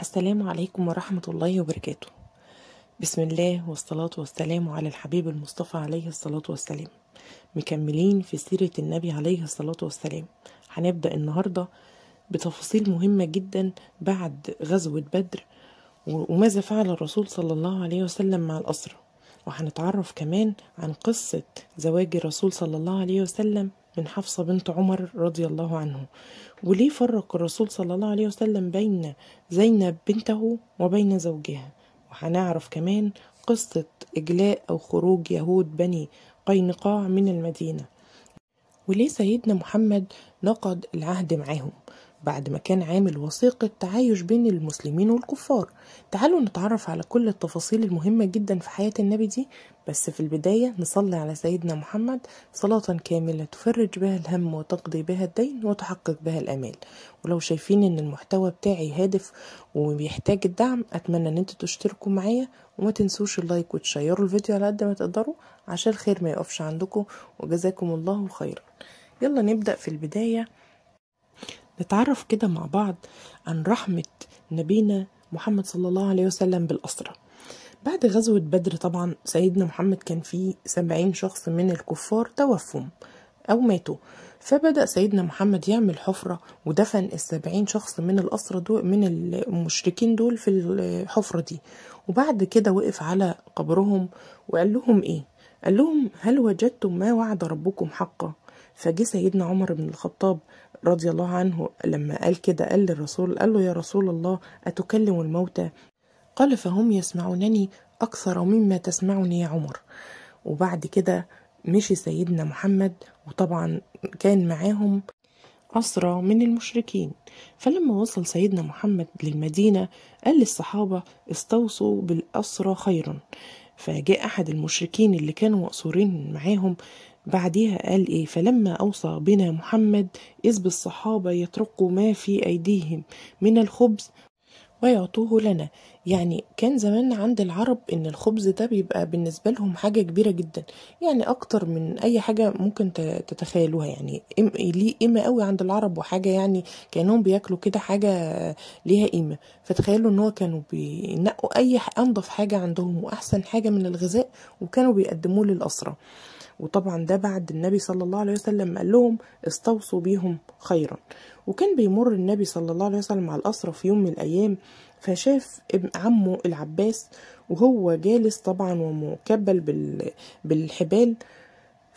السلام عليكم ورحمة الله وبركاته بسم الله والصلاة والسلام على الحبيب المصطفى عليه الصلاة والسلام مكملين في سيرة النبي عليه الصلاة والسلام هنبدأ النهاردة بتفاصيل مهمة جدا بعد غزوة بدر وماذا فعل الرسول صلى الله عليه وسلم مع الأسرة وهنتعرف كمان عن قصة زواج الرسول صلى الله عليه وسلم من حفصة بنت عمر رضي الله عنه وليه فرق الرسول صلى الله عليه وسلم بين زينب بنته وبين زوجها وهنعرف كمان قصة إجلاء أو خروج يهود بني قينقاع من المدينة وليه سيدنا محمد نقض العهد معاهم بعد ما كان عامل وثيقة تعايش بين المسلمين والكفار تعالوا نتعرف على كل التفاصيل المهمة جدا في حياة النبي دي بس في البداية نصلي على سيدنا محمد صلاة كاملة تفرج بها الهم وتقضي بها الدين وتحقق بها الأمال ولو شايفين ان المحتوى بتاعي هادف وبيحتاج الدعم أتمنى ان انتوا تشتركوا معايا وما تنسوش اللايك وتشيروا الفيديو على قد ما تقدروا عشان الخير ما يقفش عندكم وجزاكم الله خيرا يلا نبدأ في البداية نتعرف كده مع بعض عن رحمة نبينا محمد صلى الله عليه وسلم بالأسرة بعد غزوة بدر طبعا سيدنا محمد كان فيه سبعين شخص من الكفار توفوا أو ماتوا فبدأ سيدنا محمد يعمل حفرة ودفن السبعين شخص من الأسرة دول من المشركين دول في الحفرة دي وبعد كده وقف على قبرهم وقال لهم إيه قال لهم هل وجدتم ما وعد ربكم حقا فجه سيدنا عمر بن الخطاب رضي الله عنه لما قال كده قال للرسول قال له يا رسول الله أتكلم الموتى قال فهم يسمعونني أكثر مما تسمعني يا عمر وبعد كده مشي سيدنا محمد وطبعا كان معاهم أسرى من المشركين فلما وصل سيدنا محمد للمدينة قال للصحابة استوصوا بالأسرى خيرا فجاء أحد المشركين اللي كانوا مأسورين معاهم بعدها قال إيه فلما أوصى بنا محمد إذ بالصحابة يتركوا ما في أيديهم من الخبز ويعطوه لنا يعني كان زمان عند العرب ان الخبز ده بيبقى بالنسبة لهم حاجة كبيرة جدا يعني اكتر من اي حاجة ممكن تتخيلوها يعني ليه قيمة قوي عند العرب وحاجة يعني كانهم بياكلوا كده حاجة ليها قيمة فتخيلوا ان هو كانوا بينقوا اي انضف حاجة عندهم واحسن حاجة من الغذاء وكانوا بيقدموه للاسرة وطبعا ده بعد النبي صلى الله عليه وسلم قال لهم استوصوا بيهم خيرا وكان بيمر النبي صلى الله عليه وسلم على الأسرة في يوم من الأيام فشاف ابن عمه العباس وهو جالس طبعا ومكبل بالحبال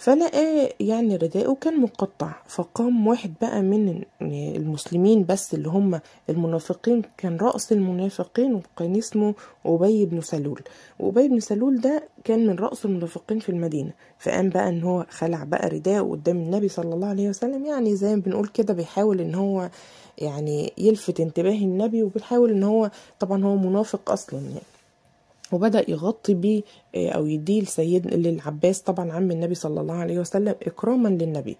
فلقى إيه يعني رداءه كان مقطع فقام واحد بقى من المسلمين بس اللي هم المنافقين كان رأس المنافقين وكان اسمه أبي بن سلول وأبي بن سلول ده كان من رأس المنافقين في المدينة فقام بقى ان هو خلع بقى رداءه قدام النبي صلى الله عليه وسلم يعني زي ما بنقول كده بيحاول ان هو يعني يلفت انتباه النبي وبيحاول ان هو طبعا هو منافق اصلا يعني وبدأ يغطي بيه آه، أو يديه لسيد للعباس طبعا عم النبي صلى الله عليه وسلم إكراما للنبي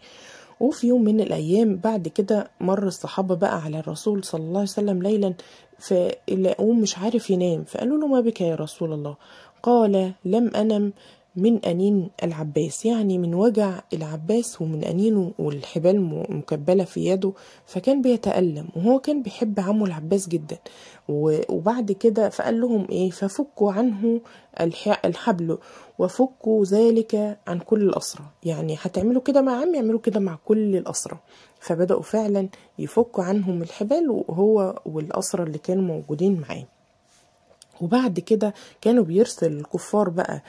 وفي يوم من الأيام بعد كده مر الصحابة بقى على الرسول صلى الله عليه وسلم ليلا فلقوه مش عارف ينام فقالوا له ما بك يا رسول الله قال لم أنم من أنين العباس يعني من وجع العباس ومن أنينه والحبال مكبلة في يده فكان بيتألم وهو كان بيحب عمه العباس جدا وبعد كده فقال لهم إيه ففكوا عنه الحبل وفكوا ذلك عن كل الأسرة يعني هتعملوا كده مع عم يعملوا كده مع كل الأسرة فبدأوا فعلا يفكوا عنهم الحبال وهو والأسرة اللي كانوا موجودين معاه وبعد كده كانوا بيرسل الكفار بقى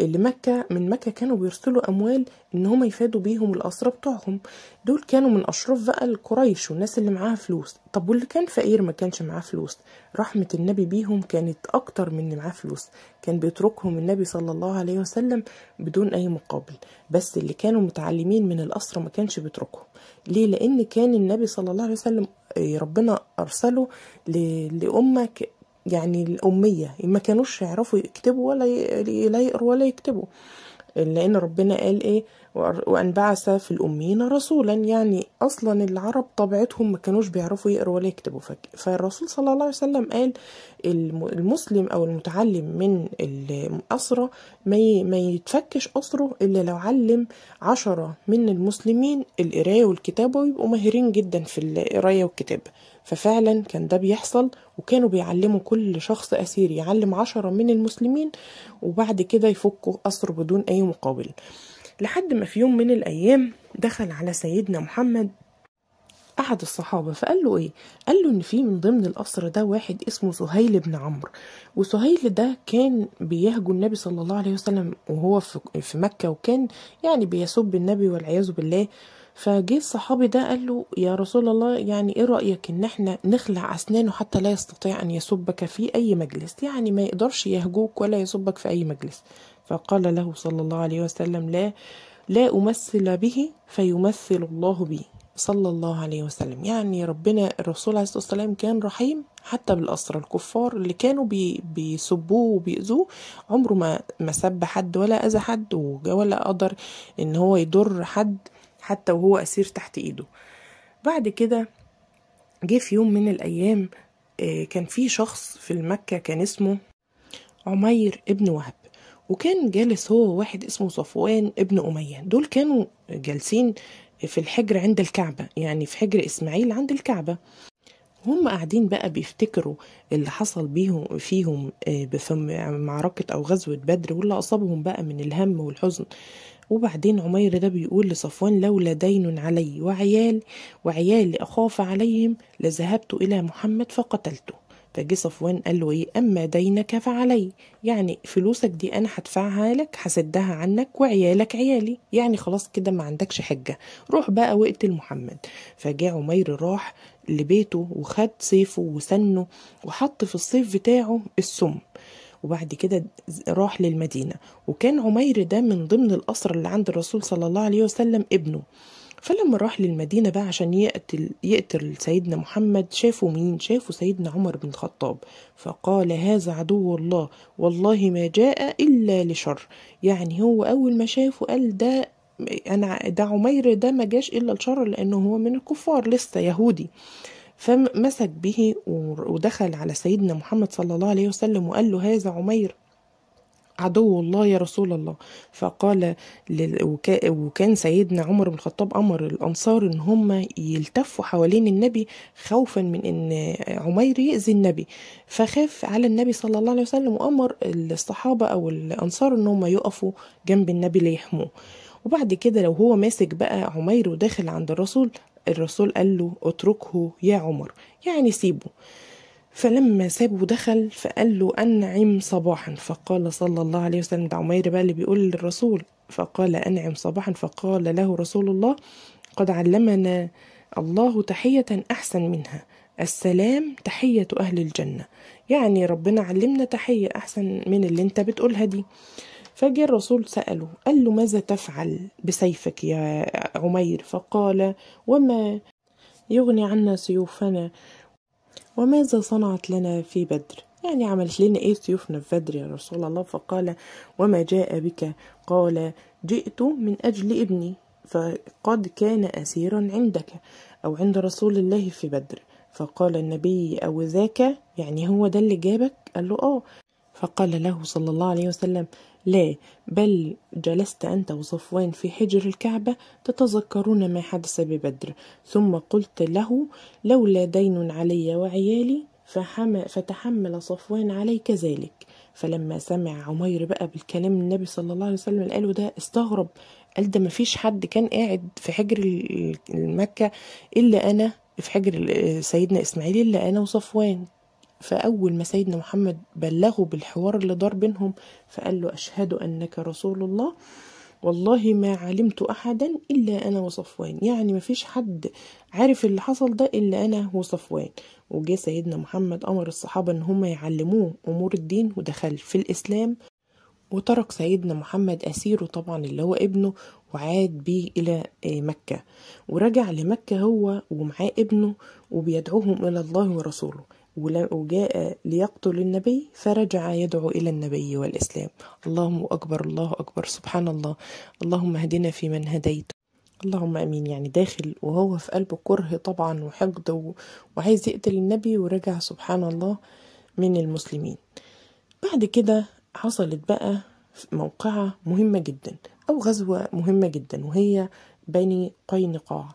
لمكة من مكة كانوا بيرسلوا أموال إن هم يفادوا بيهم الأسرى بتوعهم دول كانوا من أشراف بقى القريش والناس اللي معاها فلوس طب واللي كان فقير ما كانش معاه فلوس رحمة النبي بيهم كانت أكتر من اللي معاه فلوس كان بيتركهم النبي صلى الله عليه وسلم بدون أي مقابل بس اللي كانوا متعلمين من الأسرى ما كانش بيتركهم ليه لأن كان النبي صلى الله عليه وسلم آه، ربنا أرسله لأمة يعني الأمية ما كانوش يعرفوا يكتبوا ولا لا يقروا ولا يكتبوا لأن ربنا قال إيه وأن بعث في الأمين رسولا يعني أصلا العرب طبيعتهم ما كانوش بيعرفوا يقروا ولا يكتبوا فالرسول صلى الله عليه وسلم قال المسلم أو المتعلم من الأسرة ما يتفكش أسره إلا لو علم عشرة من المسلمين القراية والكتابة ويبقوا ماهرين جدا في القراية والكتابة ففعلا كان ده بيحصل وكانوا بيعلموا كل شخص أسير يعلم عشرة من المسلمين وبعد كده يفكوا أسره بدون أي مقابل لحد ما في يوم من الأيام دخل على سيدنا محمد أحد الصحابة فقال له إيه؟ قال له إن في من ضمن الأسرة ده واحد اسمه سهيل بن عمرو وسهيل ده كان بيهجو النبي صلى الله عليه وسلم وهو في مكة وكان يعني بيسب النبي والعياذ بالله فجه الصحابي ده قال له يا رسول الله يعني ايه رايك ان احنا نخلع اسنانه حتى لا يستطيع ان يسبك في اي مجلس يعني ما يقدرش يهجوك ولا يسبك في اي مجلس فقال له صلى الله عليه وسلم لا لا امثل به فيمثل الله بي صلى الله عليه وسلم يعني ربنا الرسول عليه الصلاه والسلام كان رحيم حتى بالأسرى الكفار اللي كانوا بي بيسبوه وبيؤذوه عمره ما ما سب حد ولا أذى حد ولا قدر إن هو يضر حد حتى وهو أسير تحت إيده بعد كده جه في يوم من الأيام آه، كان في شخص في المكة كان اسمه عمير ابن وهب وكان جالس هو واحد اسمه صفوان ابن أمية دول كانوا جالسين في الحجر عند الكعبة يعني في حجر إسماعيل عند الكعبة هم قاعدين بقى بيفتكروا اللي حصل بيهم فيهم آه، بثم معركة أو غزوة بدر واللي أصابهم بقى من الهم والحزن وبعدين عمير ده بيقول لصفوان لولا دين علي وعيال وعيالي أخاف عليهم لذهبت إلى محمد فقتلته فجه صفوان قال له ايه اما دينك فعلي يعني فلوسك دي انا هدفعها لك هسدها عنك وعيالك عيالي يعني خلاص كده ما عندكش حجه روح بقى واقتل محمد فجاء عمير راح لبيته وخد سيفه وسنه وحط في السيف بتاعه السم وبعد كده راح للمدينة وكان عمير ده من ضمن الأسرة اللي عند الرسول صلى الله عليه وسلم ابنه فلما راح للمدينة بقى عشان يقتل, يقتل سيدنا محمد شافوا مين شافوا سيدنا عمر بن الخطاب فقال هذا عدو الله والله ما جاء إلا لشر يعني هو أول ما شافه قال ده أنا ده عمير ده ما جاش إلا لشر لأنه هو من الكفار لسه يهودي فمسك به ودخل على سيدنا محمد صلى الله عليه وسلم وقال له هذا عمير عدو الله يا رسول الله فقال وكان سيدنا عمر بن الخطاب امر الانصار ان هم يلتفوا حوالين النبي خوفا من ان عمير يأذي النبي فخاف على النبي صلى الله عليه وسلم وامر الصحابه او الانصار ان هم يقفوا جنب النبي ليحموه وبعد كده لو هو ماسك بقى عمير وداخل عند الرسول الرسول قال له اتركه يا عمر يعني سيبه فلما سابه دخل فقال له أنعم صباحا فقال صلى الله عليه وسلم ده عمير بقى اللي بيقول للرسول فقال أنعم صباحا فقال له رسول الله قد علمنا الله تحية أحسن منها السلام تحية أهل الجنة يعني ربنا علمنا تحية أحسن من اللي أنت بتقولها دي فجاء الرسول سأله قال له ماذا تفعل بسيفك يا عمير فقال وما يغني عنا سيوفنا وماذا صنعت لنا في بدر يعني عملت لنا ايه سيوفنا في بدر يا رسول الله فقال وما جاء بك قال جئت من اجل ابني فقد كان اسيرا عندك او عند رسول الله في بدر فقال النبي او ذاك يعني هو ده اللي جابك قال له اه فقال له صلى الله عليه وسلم لا بل جلست أنت وصفوان في حجر الكعبة تتذكرون ما حدث ببدر ثم قلت له لولا دين علي وعيالي فتحمل صفوان عليك ذلك فلما سمع عمير بقى بالكلام النبي صلى الله عليه وسلم اللي قاله ده استغرب قال ده مفيش حد كان قاعد في حجر المكة إلا أنا في حجر سيدنا إسماعيل إلا أنا وصفوان فأول ما سيدنا محمد بلغه بالحوار اللي دار بينهم فقال له أشهد أنك رسول الله والله ما علمت أحدا إلا أنا وصفوان يعني مفيش حد عارف اللي حصل ده إلا أنا وصفوان وجه سيدنا محمد أمر الصحابة إن هم يعلموه أمور الدين ودخل في الإسلام وترك سيدنا محمد أسيره طبعا اللي هو ابنه وعاد بيه إلى آه، مكة ورجع لمكة هو ومعاه ابنه وبيدعوهم إلى الله ورسوله وجاء ليقتل النبي فرجع يدعو إلى النبي والإسلام اللهم أكبر الله أكبر سبحان الله اللهم هدنا في من هديت اللهم امين يعني داخل وهو في قلبه كره طبعا وحقد وعايز يقتل النبي ورجع سبحان الله من المسلمين بعد كده حصلت بقى موقعة مهمة جدا أو غزوة مهمة جدا وهي بني قينقاع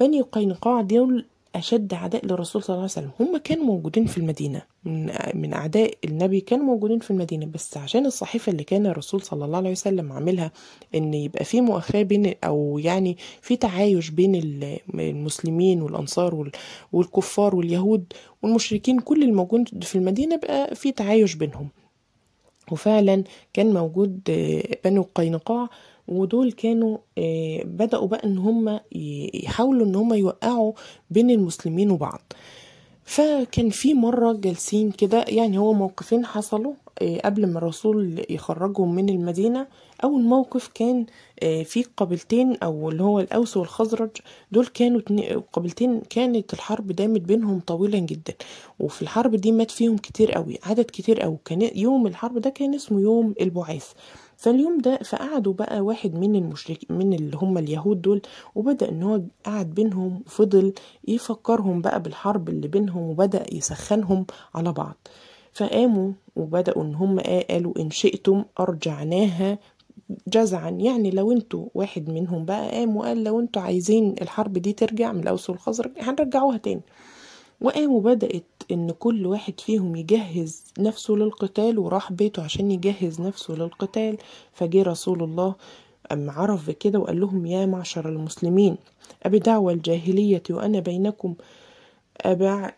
بني قينقاع دول أشد عداء للرسول صلى الله عليه وسلم هم كانوا موجودين في المدينة من, من أعداء النبي كانوا موجودين في المدينة بس عشان الصحيفة اللي كان الرسول صلى الله عليه وسلم عاملها إن يبقى في مؤاخاة بين أو يعني في تعايش بين المسلمين والأنصار والكفار واليهود والمشركين كل الموجود في المدينة بقى في تعايش بينهم وفعلا كان موجود آه، بنو قينقاع ودول كانوا آه، بدأوا بقى إن هم يحاولوا إن هم يوقعوا بين المسلمين وبعض فكان في مرة جالسين كده يعني هو موقفين حصلوا آه، قبل ما الرسول يخرجهم من المدينة أول موقف كان آه، في قبيلتين أو اللي هو الأوس والخزرج دول كانوا قبيلتين كانت الحرب دامت بينهم طويلا جدا وفي الحرب دي مات فيهم كتير قوي عدد كتير قوي كان يوم الحرب ده كان اسمه يوم البعاث فاليوم ده فقعدوا بقى واحد من المشرك من اللي هم اليهود دول وبدا ان هو قعد بينهم وفضل يفكرهم بقى بالحرب اللي بينهم وبدا يسخنهم على بعض فقاموا وبداوا ان هم إيه، قالوا ان شئتم ارجعناها جزعا يعني لو انتوا واحد منهم بقى قام وقال لو انتوا عايزين الحرب دي ترجع من الاوس والخزرج هنرجعوها تاني وقاموا بدأت ان كل واحد فيهم يجهز نفسه للقتال وراح بيته عشان يجهز نفسه للقتال فجي رسول الله أم عرف كده وقال لهم يا معشر المسلمين أبي دعوة الجاهلية وأنا بينكم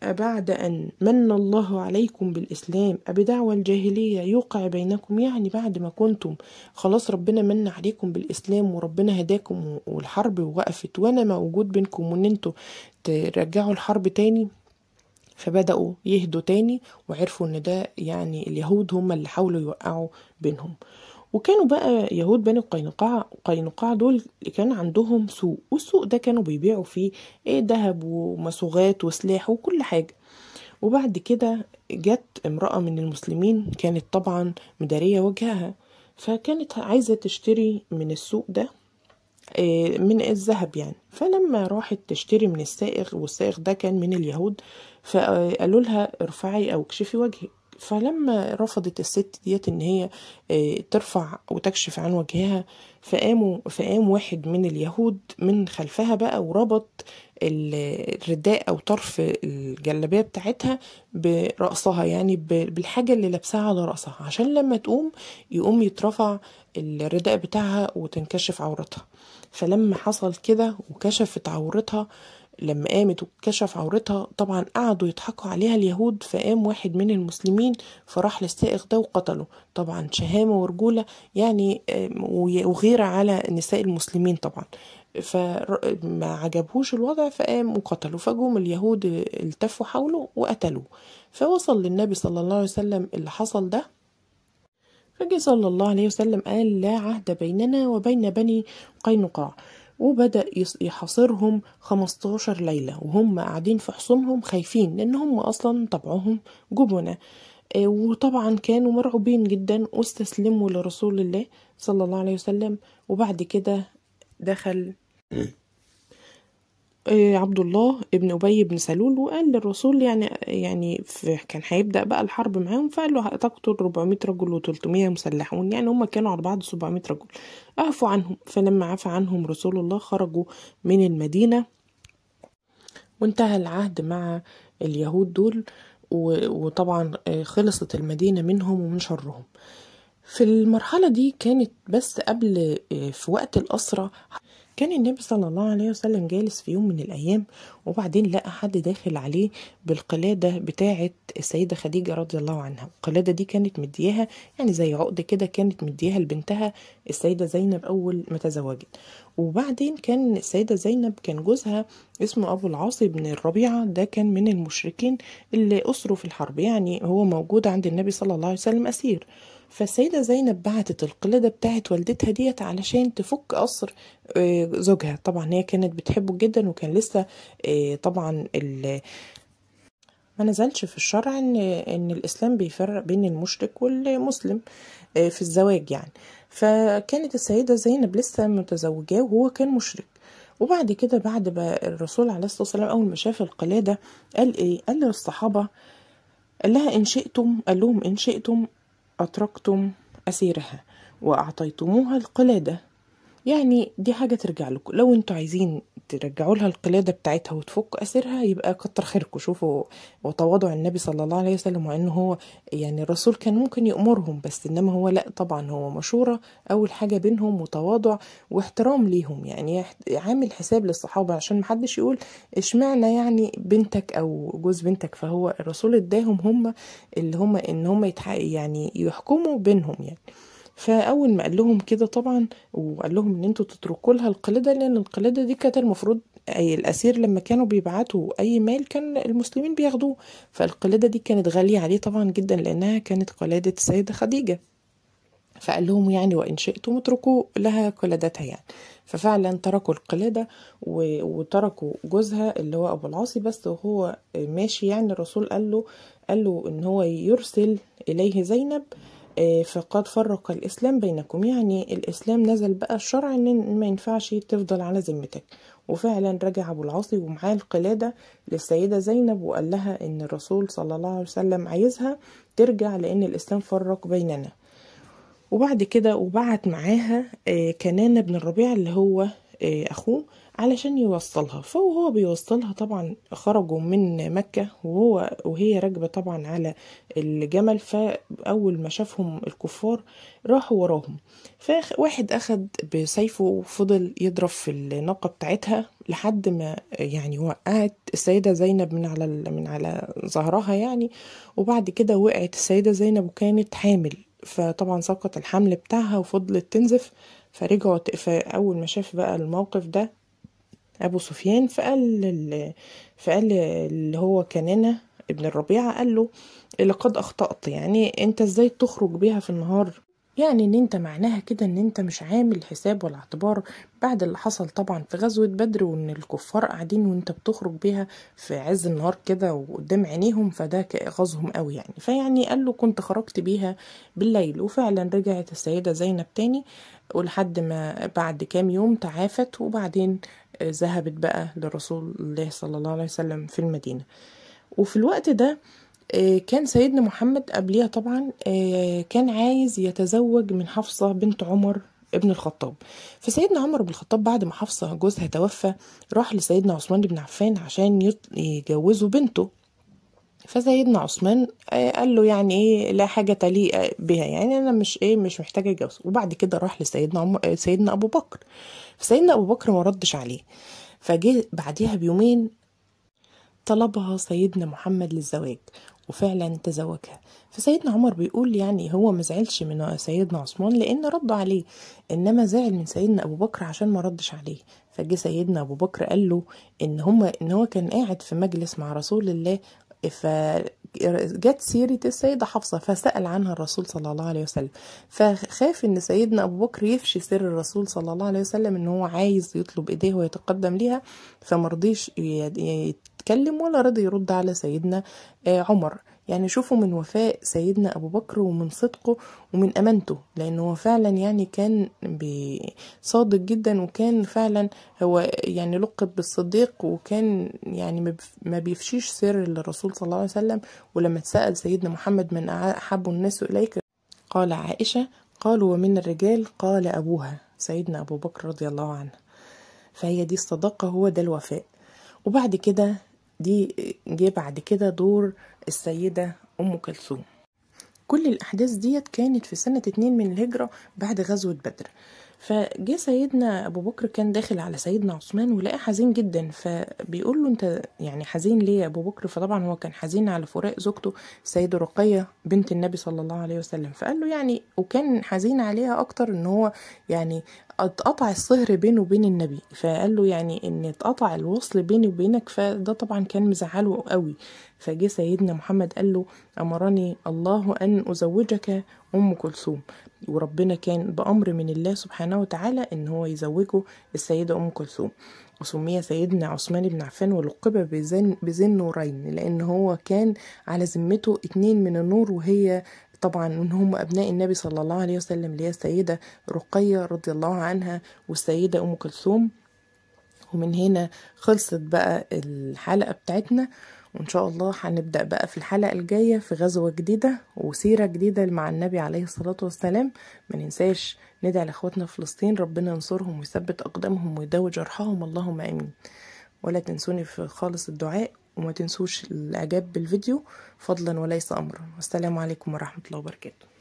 أبعد أن من الله عليكم بالإسلام أبدعوى الجاهلية يوقع بينكم يعني بعد ما كنتم خلاص ربنا من عليكم بالإسلام وربنا هداكم والحرب وقفت وأنا موجود بينكم وأن أنتم ترجعوا الحرب تاني فبدأوا يهدوا تاني وعرفوا إن ده يعني اليهود هم اللي حاولوا يوقعوا بينهم وكانوا بقى يهود بني قينقاع قينقاع دول كان عندهم سوق والسوق ده كانوا بيبيعوا فيه ايه ذهب ومصوغات وسلاح وكل حاجه وبعد كده جت امرأة من المسلمين كانت طبعا مدارية وجهها فكانت عايزة تشتري من السوق ده آه، من الذهب يعني فلما راحت تشتري من السائغ والسائغ ده كان من اليهود فقالوا لها ارفعي او اكشفي وجهك فلما رفضت الست ديت ان هي آه، ترفع وتكشف عن وجهها فقاموا فقام واحد من اليهود من خلفها بقى وربط الرداء او طرف الجلابيه بتاعتها براسها يعني بالحاجه اللي لابساها على راسها عشان لما تقوم يقوم يترفع الرداء بتاعها وتنكشف عورتها فلما حصل كده وكشفت عورتها لما قامت وكشف عورتها طبعا قعدوا يضحكوا عليها اليهود فقام واحد من المسلمين فراح للسائق ده وقتله طبعا شهامة ورجولة يعني وغيرة على نساء المسلمين طبعا فما عجبهوش الوضع فقام وقتله فجم اليهود التفوا حوله وقتلوه فوصل للنبي صلى الله عليه وسلم اللي حصل ده فجي صلى الله عليه وسلم قال لا عهد بيننا وبين بني قينقاع وبدأ يحاصرهم 15 ليلة وهم قاعدين في حصونهم خايفين لأن هم أصلا طبعهم جبنة آه، وطبعا كانوا مرعوبين جدا واستسلموا لرسول الله صلى الله عليه وسلم وبعد كده دخل إيه. إيه، عبد الله ابن أبي بن سلول وقال للرسول يعني يعني في كان هيبدأ بقى الحرب معاهم فقال له هتقتل 400 رجل و300 مسلحون يعني هم كانوا على بعض 700 رجل اعفوا عنهم فلما عفى عنهم رسول الله خرجوا من المدينة وانتهى العهد مع اليهود دول وطبعا آه، خلصت المدينة منهم ومن شرهم في المرحلة دي كانت بس قبل آه، في وقت الأسرة كان النبي صلى الله عليه وسلم جالس في يوم من الأيام وبعدين لقى حد داخل عليه بالقلادة بتاعة السيدة خديجة رضي الله عنها القلادة دي كانت مدياها يعني زي عقد كده كانت مدياها لبنتها السيدة زينب أول ما تزوجت وبعدين كان السيدة زينب كان جوزها اسمه أبو العاص بن الربيعة ده كان من المشركين اللي أسروا في الحرب يعني هو موجود عند النبي صلى الله عليه وسلم أسير فالسيدة زينب بعتت القلادة بتاعت والدتها ديت علشان تفك قصر آه، زوجها طبعا هي كانت بتحبه جدا وكان لسه آه، طبعا ما نزلش في الشرع ان ان الاسلام بيفرق بين المشرك والمسلم آه، في الزواج يعني فكانت السيده زينب لسه متزوجاه وهو كان مشرك وبعد كده بعد ما الرسول عليه الصلاه والسلام اول ما شاف القلاده قال ايه قال للصحابه قال لها ان شئتم قال لهم ان شئتم أتركتم أسيرها وأعطيتموها القلادة يعني دي حاجة ترجع لكم لو انتوا عايزين ترجعوا لها القلاده بتاعتها وتفك اسرها يبقى كتر خيركم شوفوا وتواضع النبي صلى الله عليه وسلم وان هو يعني الرسول كان ممكن يامرهم بس انما هو لا طبعا هو مشوره اول حاجه بينهم وتواضع واحترام ليهم يعني عامل حساب للصحابه عشان محدش يقول اشمعنى يعني بنتك او جوز بنتك فهو الرسول اداهم هم اللي هم ان هم يعني يحكموا بينهم يعني فاول ما قال لهم كده طبعا وقال لهم ان انتوا تتركوا لها القلاده لان القلاده دي كانت المفروض أي الاسير لما كانوا بيبعتوا اي مال كان المسلمين بياخدوه فالقلاده دي كانت غاليه عليه طبعا جدا لانها كانت قلاده السيده خديجه فقال لهم يعني وإن شئتم اتركوا لها قلادتها يعني ففعلا تركوا القلادة وتركوا جوزها اللي هو أبو العاصي بس وهو ماشي يعني الرسول قال له قال له إن هو يرسل إليه زينب آه، فقد فرق الإسلام بينكم يعني الإسلام نزل بقى الشرع إن ما ينفعش تفضل على ذمتك وفعلا رجع أبو العاصي ومعاه القلادة للسيدة زينب وقال لها إن الرسول صلى الله عليه وسلم عايزها ترجع لأن الإسلام فرق بيننا وبعد كده وبعت معاها آه، كنانة بن الربيع اللي هو آه، أخوه علشان يوصلها فهو بيوصلها طبعا خرجوا من مكة وهو وهي راكبة طبعا على الجمل فأول ما شافهم الكفار راحوا وراهم فواحد أخد بسيفه وفضل يضرب في الناقة بتاعتها لحد ما يعني وقعت السيدة زينب من على من على ظهرها يعني وبعد كده وقعت السيدة زينب وكانت حامل فطبعا سقط الحمل بتاعها وفضلت تنزف فرجعوا اول ما شاف بقى الموقف ده أبو سفيان فقال فقال اللي هو كنانة ابن الربيعة قال له لقد أخطأت يعني أنت إزاي تخرج بيها في النهار يعني ان انت معناها كده ان انت مش عامل حساب ولا اعتبار بعد اللي حصل طبعا في غزوة بدر وان الكفار قاعدين وانت بتخرج بيها في عز النهار كده وقدام عينيهم فده غزهم قوي يعني فيعني قال له كنت خرجت بيها بالليل وفعلا رجعت السيدة زينب تاني ولحد ما بعد كام يوم تعافت وبعدين آه، ذهبت بقى لرسول الله صلى الله عليه وسلم في المدينة وفي الوقت ده آه، كان سيدنا محمد قبليها طبعا آه، كان عايز يتزوج من حفصة بنت عمر ابن الخطاب فسيدنا عمر بن الخطاب بعد ما حفصة جوزها توفى راح لسيدنا عثمان بن عفان عشان يجوزه بنته فسيدنا عثمان آه، قال له يعني ايه لا حاجه تليق بها يعني انا مش ايه مش محتاجه اتجوز وبعد كده راح لسيدنا عمر سيدنا ابو بكر فسيدنا ابو بكر ما ردش عليه فجه بعديها بيومين طلبها سيدنا محمد للزواج وفعلا تزوجها فسيدنا عمر بيقول يعني هو ما زعلش من سيدنا عثمان لان رد عليه انما زعل من سيدنا ابو بكر عشان ما ردش عليه فجه سيدنا ابو بكر قال له ان هما ان هو كان قاعد في مجلس مع رسول الله ف جت سيرة السيدة حفصة فسأل عنها الرسول صلى الله عليه وسلم فخاف ان سيدنا ابو بكر يفشي سر الرسول صلى الله عليه وسلم ان هو عايز يطلب ايديه ويتقدم ليها فمرضيش يتكلم ولا رضي يرد على سيدنا آه، عمر يعني شوفوا من وفاء سيدنا أبو بكر ومن صدقه ومن أمانته لأن هو فعلا يعني كان صادق جدا وكان فعلا هو يعني لقب بالصديق وكان يعني ما بيفشيش سر للرسول صلى الله عليه وسلم ولما اتسأل سيدنا محمد من أحب الناس إليك قال عائشة قالوا ومن الرجال قال أبوها سيدنا أبو بكر رضي الله عنه فهي دي الصداقة هو ده الوفاء وبعد كده دي جه بعد كده دور السيدة أم كلثوم كل الأحداث ديت كانت في سنة اتنين من الهجرة بعد غزوة بدر فجاء سيدنا أبو بكر كان داخل على سيدنا عثمان ولقى حزين جدا فبيقول له أنت يعني حزين ليه يا أبو بكر فطبعا هو كان حزين على فراق زوجته السيدة رقية بنت النبي صلى الله عليه وسلم فقال له يعني وكان حزين عليها أكتر إن هو يعني اتقطع الصهر بينه وبين النبي فقال له يعني إن اتقطع الوصل بيني وبينك فده طبعا كان مزعله قوي فجه سيدنا محمد قال له أمرني الله أن أزوجك أم كلثوم وربنا كان بأمر من الله سبحانه وتعالى إن هو يزوجه السيدة أم كلثوم وسمي سيدنا عثمان بن عفان ولقب بزن, بزن نورين لأن هو كان على ذمته اتنين من النور وهي طبعا ان هم ابناء النبي صلى الله عليه وسلم اللي هي السيده رقيه رضي الله عنها والسيده ام كلثوم ومن هنا خلصت بقى الحلقه بتاعتنا وإن شاء الله هنبدأ بقى في الحلقة الجاية في غزوة جديدة وسيرة جديدة مع النبي عليه الصلاة والسلام ما ننساش ندعي لأخواتنا في فلسطين ربنا ينصرهم ويثبت أقدامهم ويداوي جرحهم اللهم آمين ولا تنسوني في خالص الدعاء وما تنسوش الإعجاب بالفيديو فضلا وليس أمرا والسلام عليكم ورحمة الله وبركاته